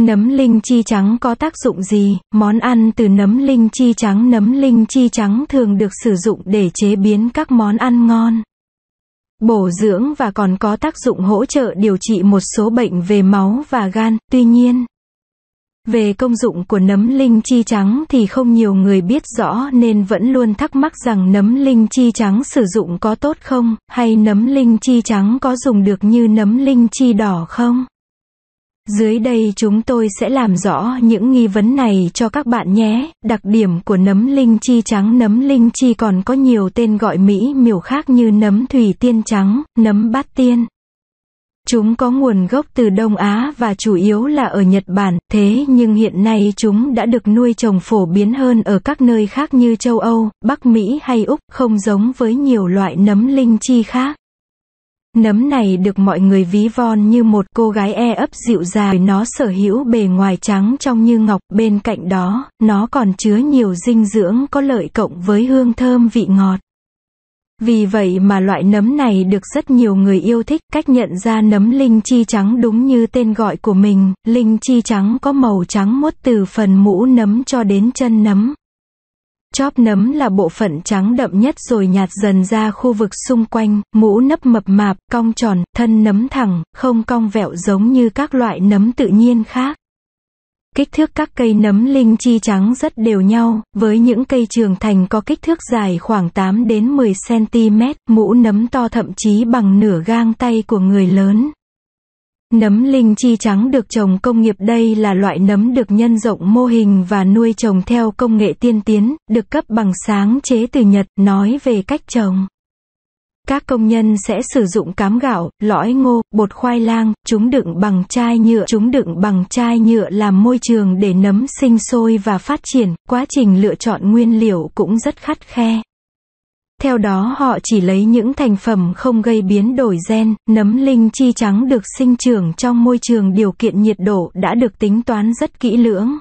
Nấm linh chi trắng có tác dụng gì? Món ăn từ nấm linh chi trắng Nấm linh chi trắng thường được sử dụng để chế biến các món ăn ngon. Bổ dưỡng và còn có tác dụng hỗ trợ điều trị một số bệnh về máu và gan, tuy nhiên, về công dụng của nấm linh chi trắng thì không nhiều người biết rõ nên vẫn luôn thắc mắc rằng nấm linh chi trắng sử dụng có tốt không, hay nấm linh chi trắng có dùng được như nấm linh chi đỏ không? Dưới đây chúng tôi sẽ làm rõ những nghi vấn này cho các bạn nhé. Đặc điểm của nấm linh chi trắng Nấm linh chi còn có nhiều tên gọi mỹ miều khác như nấm thủy tiên trắng, nấm bát tiên, Chúng có nguồn gốc từ Đông Á và chủ yếu là ở Nhật Bản, thế nhưng hiện nay chúng đã được nuôi trồng phổ biến hơn ở các nơi khác như châu Âu, Bắc Mỹ hay Úc, không giống với nhiều loại nấm linh chi khác. Nấm này được mọi người ví von như một cô gái e ấp dịu dàng, nó sở hữu bề ngoài trắng trong như ngọc, bên cạnh đó, nó còn chứa nhiều dinh dưỡng có lợi cộng với hương thơm vị ngọt. Vì vậy mà loại nấm này được rất nhiều người yêu thích, cách nhận ra nấm linh chi trắng đúng như tên gọi của mình, linh chi trắng có màu trắng muốt từ phần mũ nấm cho đến chân nấm. Chóp nấm là bộ phận trắng đậm nhất rồi nhạt dần ra khu vực xung quanh, mũ nấp mập mạp, cong tròn, thân nấm thẳng, không cong vẹo giống như các loại nấm tự nhiên khác. Kích thước các cây nấm linh chi trắng rất đều nhau, với những cây trưởng thành có kích thước dài khoảng 8 đến 10 cm, mũ nấm to thậm chí bằng nửa gang tay của người lớn. Nấm linh chi trắng được trồng công nghiệp đây là loại nấm được nhân rộng mô hình và nuôi trồng theo công nghệ tiên tiến, được cấp bằng sáng chế từ Nhật, nói về cách trồng. Các công nhân sẽ sử dụng cám gạo, lõi ngô, bột khoai lang, chúng đựng bằng chai nhựa, chúng đựng bằng chai nhựa làm môi trường để nấm sinh sôi và phát triển, quá trình lựa chọn nguyên liệu cũng rất khắt khe. Theo đó họ chỉ lấy những thành phẩm không gây biến đổi gen, nấm linh chi trắng được sinh trưởng trong môi trường điều kiện nhiệt độ đã được tính toán rất kỹ lưỡng.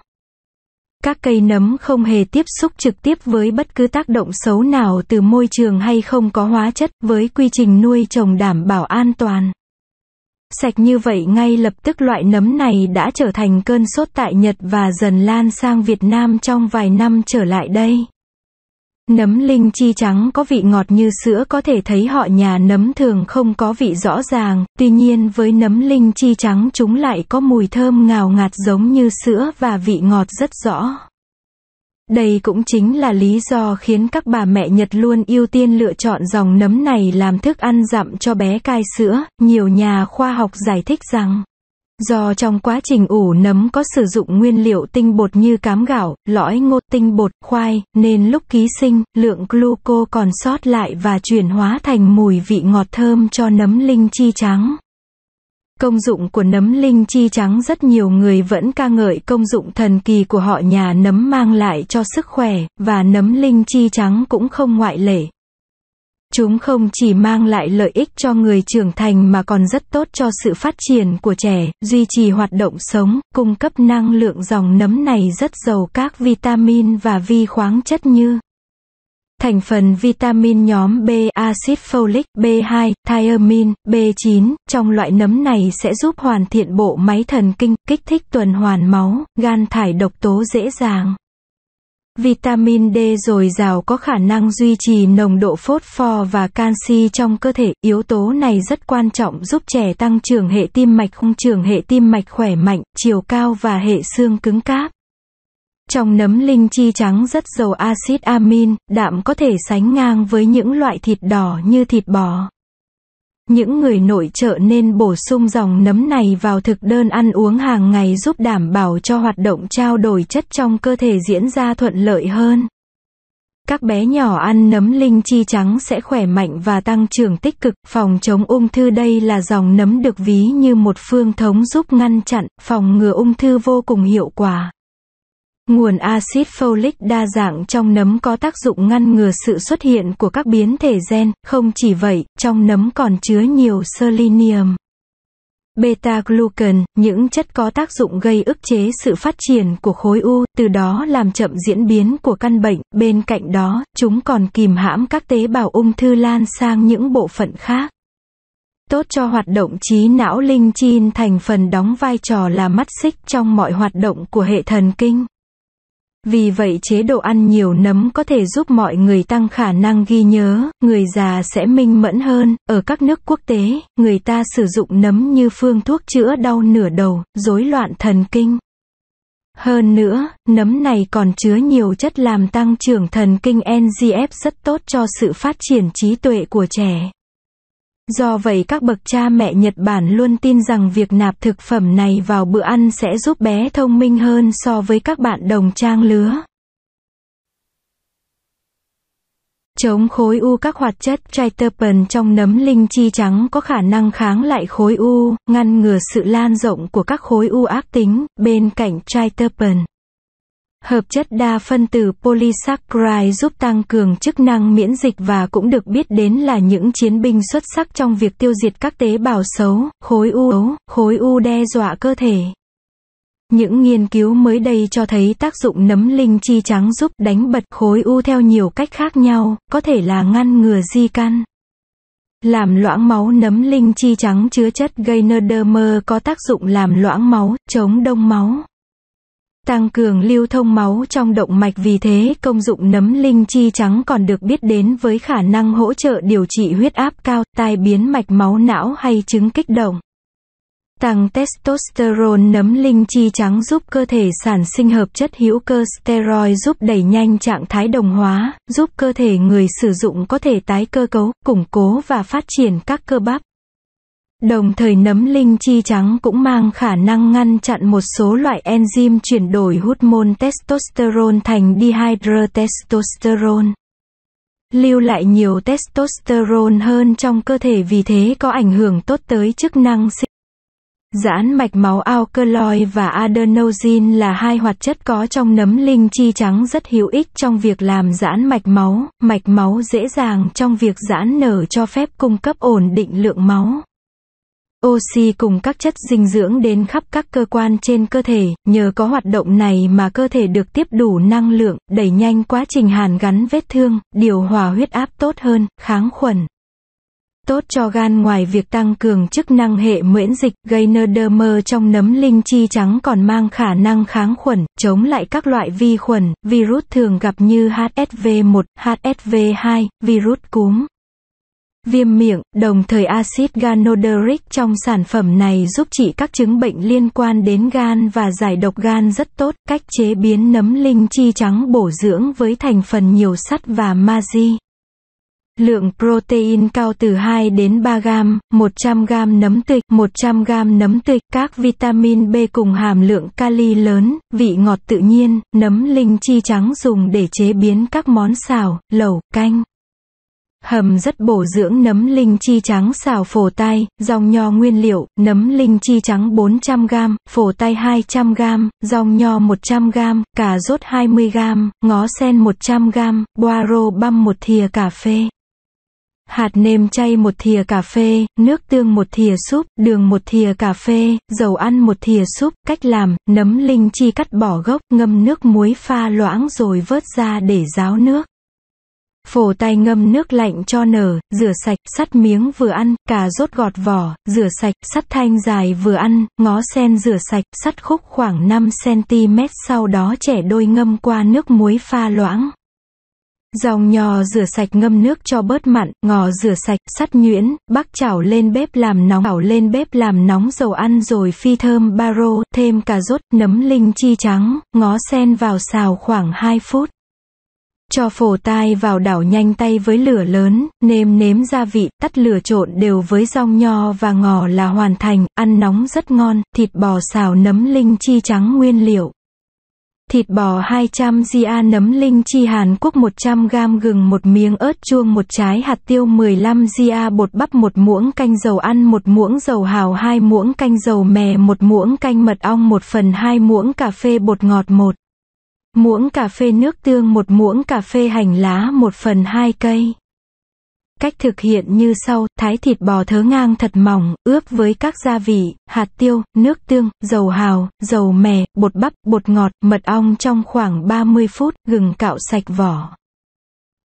Các cây nấm không hề tiếp xúc trực tiếp với bất cứ tác động xấu nào từ môi trường hay không có hóa chất, với quy trình nuôi trồng đảm bảo an toàn. Sạch như vậy ngay lập tức loại nấm này đã trở thành cơn sốt tại Nhật và dần lan sang Việt Nam trong vài năm trở lại đây. Nấm linh chi trắng có vị ngọt như sữa có thể thấy họ nhà nấm thường không có vị rõ ràng, tuy nhiên với nấm linh chi trắng chúng lại có mùi thơm ngào ngạt giống như sữa và vị ngọt rất rõ. Đây cũng chính là lý do khiến các bà mẹ Nhật luôn ưu tiên lựa chọn dòng nấm này làm thức ăn dặm cho bé cai sữa, nhiều nhà khoa học giải thích rằng Do trong quá trình ủ nấm có sử dụng nguyên liệu tinh bột như cám gạo, lõi ngô, tinh bột, khoai, nên lúc ký sinh, lượng gluco còn sót lại và chuyển hóa thành mùi vị ngọt thơm cho nấm linh chi trắng. Công dụng của nấm linh chi trắng rất nhiều người vẫn ca ngợi công dụng thần kỳ của họ nhà nấm mang lại cho sức khỏe, và nấm linh chi trắng cũng không ngoại lệ. Chúng không chỉ mang lại lợi ích cho người trưởng thành mà còn rất tốt cho sự phát triển của trẻ, duy trì hoạt động sống, cung cấp năng lượng dòng nấm này rất giàu các vitamin và vi khoáng chất như Thành phần vitamin nhóm B axit folic, B2, thiamin, B9 trong loại nấm này sẽ giúp hoàn thiện bộ máy thần kinh, kích thích tuần hoàn máu, gan thải độc tố dễ dàng. Vitamin D dồi dào có khả năng duy trì nồng độ phốt pho và canxi trong cơ thể, yếu tố này rất quan trọng giúp trẻ tăng trưởng hệ tim mạch khung trưởng hệ tim mạch khỏe mạnh, chiều cao và hệ xương cứng cáp. Trong nấm linh chi trắng rất giàu axit amin, đạm có thể sánh ngang với những loại thịt đỏ như thịt bò. Những người nội trợ nên bổ sung dòng nấm này vào thực đơn ăn uống hàng ngày giúp đảm bảo cho hoạt động trao đổi chất trong cơ thể diễn ra thuận lợi hơn. Các bé nhỏ ăn nấm linh chi trắng sẽ khỏe mạnh và tăng trưởng tích cực, phòng chống ung thư đây là dòng nấm được ví như một phương thống giúp ngăn chặn, phòng ngừa ung thư vô cùng hiệu quả. Nguồn axit folic đa dạng trong nấm có tác dụng ngăn ngừa sự xuất hiện của các biến thể gen, không chỉ vậy, trong nấm còn chứa nhiều selenium. Beta-glucan, những chất có tác dụng gây ức chế sự phát triển của khối u, từ đó làm chậm diễn biến của căn bệnh, bên cạnh đó, chúng còn kìm hãm các tế bào ung thư lan sang những bộ phận khác. Tốt cho hoạt động trí não linh chin thành phần đóng vai trò là mắt xích trong mọi hoạt động của hệ thần kinh. Vì vậy chế độ ăn nhiều nấm có thể giúp mọi người tăng khả năng ghi nhớ, người già sẽ minh mẫn hơn. Ở các nước quốc tế, người ta sử dụng nấm như phương thuốc chữa đau nửa đầu, rối loạn thần kinh. Hơn nữa, nấm này còn chứa nhiều chất làm tăng trưởng thần kinh NGF rất tốt cho sự phát triển trí tuệ của trẻ. Do vậy các bậc cha mẹ Nhật Bản luôn tin rằng việc nạp thực phẩm này vào bữa ăn sẽ giúp bé thông minh hơn so với các bạn đồng trang lứa. Chống khối u các hoạt chất triterpen trong nấm linh chi trắng có khả năng kháng lại khối u, ngăn ngừa sự lan rộng của các khối u ác tính bên cạnh triterpen. Hợp chất đa phân tử polysaccharide giúp tăng cường chức năng miễn dịch và cũng được biết đến là những chiến binh xuất sắc trong việc tiêu diệt các tế bào xấu, khối u, khối u đe dọa cơ thể. Những nghiên cứu mới đây cho thấy tác dụng nấm linh chi trắng giúp đánh bật khối u theo nhiều cách khác nhau, có thể là ngăn ngừa di căn. Làm loãng máu nấm linh chi trắng chứa chất gây nơ đơ mơ có tác dụng làm loãng máu, chống đông máu tăng cường lưu thông máu trong động mạch vì thế công dụng nấm linh chi trắng còn được biết đến với khả năng hỗ trợ điều trị huyết áp cao, tai biến mạch máu não hay chứng kích động. Tăng testosterone nấm linh chi trắng giúp cơ thể sản sinh hợp chất hữu cơ steroid giúp đẩy nhanh trạng thái đồng hóa, giúp cơ thể người sử dụng có thể tái cơ cấu, củng cố và phát triển các cơ bắp. Đồng thời nấm linh chi trắng cũng mang khả năng ngăn chặn một số loại enzyme chuyển đổi hút môn testosterone thành dihydrotestosterone. Lưu lại nhiều testosterone hơn trong cơ thể vì thế có ảnh hưởng tốt tới chức năng sinh. Giãn mạch máu alkaloid và adenosine là hai hoạt chất có trong nấm linh chi trắng rất hữu ích trong việc làm giãn mạch máu, mạch máu dễ dàng trong việc giãn nở cho phép cung cấp ổn định lượng máu oxy cùng các chất dinh dưỡng đến khắp các cơ quan trên cơ thể, nhờ có hoạt động này mà cơ thể được tiếp đủ năng lượng, đẩy nhanh quá trình hàn gắn vết thương, điều hòa huyết áp tốt hơn, kháng khuẩn. Tốt cho gan ngoài việc tăng cường chức năng hệ miễn dịch, gây nơ đơ mơ trong nấm linh chi trắng còn mang khả năng kháng khuẩn, chống lại các loại vi khuẩn, virus thường gặp như HSV1, HSV2, virus cúm viêm miệng, đồng thời axit ganoderic trong sản phẩm này giúp trị các chứng bệnh liên quan đến gan và giải độc gan rất tốt. Cách chế biến nấm linh chi trắng bổ dưỡng với thành phần nhiều sắt và magie. Lượng protein cao từ 2 đến 3 gram, 100 gram nấm tươi, 100 gram nấm tươi, các vitamin B cùng hàm lượng kali lớn, vị ngọt tự nhiên, nấm linh chi trắng dùng để chế biến các món xào, lẩu, canh. Hầm rất bổ dưỡng nấm linh chi trắng xào phổ tai, rong nho nguyên liệu, nấm linh chi trắng 400g, phổ tai 200g, rong nho 100g, cà rốt 20g, ngó sen 100g, boaro băm một thìa cà phê. Hạt nêm chay một thìa cà phê, nước tương một thìa súp, đường một thìa cà phê, dầu ăn một thìa súp. Cách làm, nấm linh chi cắt bỏ gốc, ngâm nước muối pha loãng rồi vớt ra để ráo nước. Phổ tay ngâm nước lạnh cho nở, rửa sạch, sắt miếng vừa ăn, cà rốt gọt vỏ, rửa sạch, sắt thanh dài vừa ăn, ngó sen rửa sạch, sắt khúc khoảng 5cm sau đó trẻ đôi ngâm qua nước muối pha loãng. Dòng nhò rửa sạch ngâm nước cho bớt mặn, ngò rửa sạch, sắt nhuyễn, bắc chảo lên bếp làm nóng, chảo lên bếp làm nóng dầu ăn rồi phi thơm baro, thêm cà rốt, nấm linh chi trắng, ngó sen vào xào khoảng 2 phút. Cho phổ tai vào đảo nhanh tay với lửa lớn, nêm nếm gia vị, tắt lửa trộn đều với rong nho và ngò là hoàn thành, ăn nóng rất ngon, thịt bò xào nấm linh chi trắng nguyên liệu. Thịt bò 200 ga nấm linh chi Hàn Quốc 100 g gừng một miếng ớt chuông một trái hạt tiêu 15 ga bột bắp một muỗng canh dầu ăn một muỗng dầu hào hai muỗng canh dầu mè một muỗng canh mật ong 1 phần 2 muỗng cà phê bột ngọt 1 Muỗng cà phê nước tương một muỗng cà phê hành lá 1 phần 2 cây. Cách thực hiện như sau, thái thịt bò thớ ngang thật mỏng, ướp với các gia vị, hạt tiêu, nước tương, dầu hào, dầu mè, bột bắp, bột ngọt, mật ong trong khoảng 30 phút, gừng cạo sạch vỏ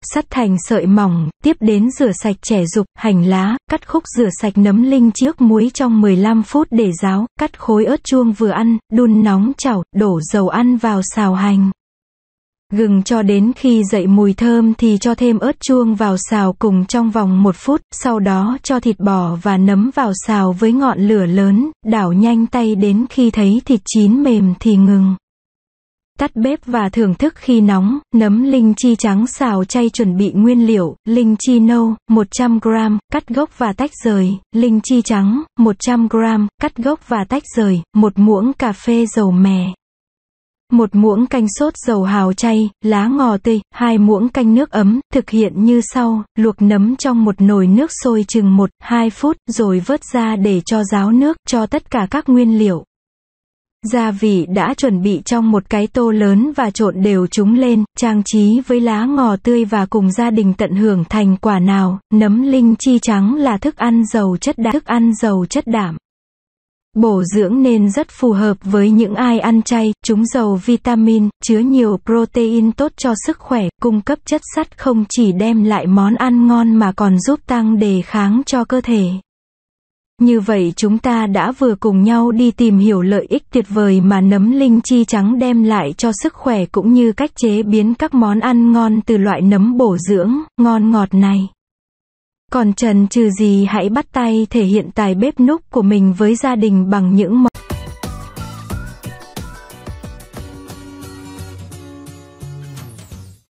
sắt thành sợi mỏng, tiếp đến rửa sạch trẻ dục, hành lá, cắt khúc rửa sạch nấm linh trước muối trong 15 phút để ráo, cắt khối ớt chuông vừa ăn, đun nóng chảo, đổ dầu ăn vào xào hành. Gừng cho đến khi dậy mùi thơm thì cho thêm ớt chuông vào xào cùng trong vòng 1 phút, sau đó cho thịt bò và nấm vào xào với ngọn lửa lớn, đảo nhanh tay đến khi thấy thịt chín mềm thì ngừng. Tắt bếp và thưởng thức khi nóng, nấm linh chi trắng xào chay chuẩn bị nguyên liệu, linh chi nâu, 100g, cắt gốc và tách rời, linh chi trắng, 100g, cắt gốc và tách rời, một muỗng cà phê dầu mè, một muỗng canh sốt dầu hào chay, lá ngò tươi, hai muỗng canh nước ấm, thực hiện như sau, luộc nấm trong một nồi nước sôi chừng 1-2 phút, rồi vớt ra để cho ráo nước, cho tất cả các nguyên liệu, Gia vị đã chuẩn bị trong một cái tô lớn và trộn đều chúng lên, trang trí với lá ngò tươi và cùng gia đình tận hưởng thành quả nào, nấm linh chi trắng là thức ăn giàu chất đạm. Thức ăn giàu chất đạm Bổ dưỡng nên rất phù hợp với những ai ăn chay, chúng giàu vitamin, chứa nhiều protein tốt cho sức khỏe, cung cấp chất sắt không chỉ đem lại món ăn ngon mà còn giúp tăng đề kháng cho cơ thể. Như vậy chúng ta đã vừa cùng nhau đi tìm hiểu lợi ích tuyệt vời mà nấm linh chi trắng đem lại cho sức khỏe cũng như cách chế biến các món ăn ngon từ loại nấm bổ dưỡng, ngon ngọt này. Còn trần trừ gì hãy bắt tay thể hiện tài bếp núc của mình với gia đình bằng những món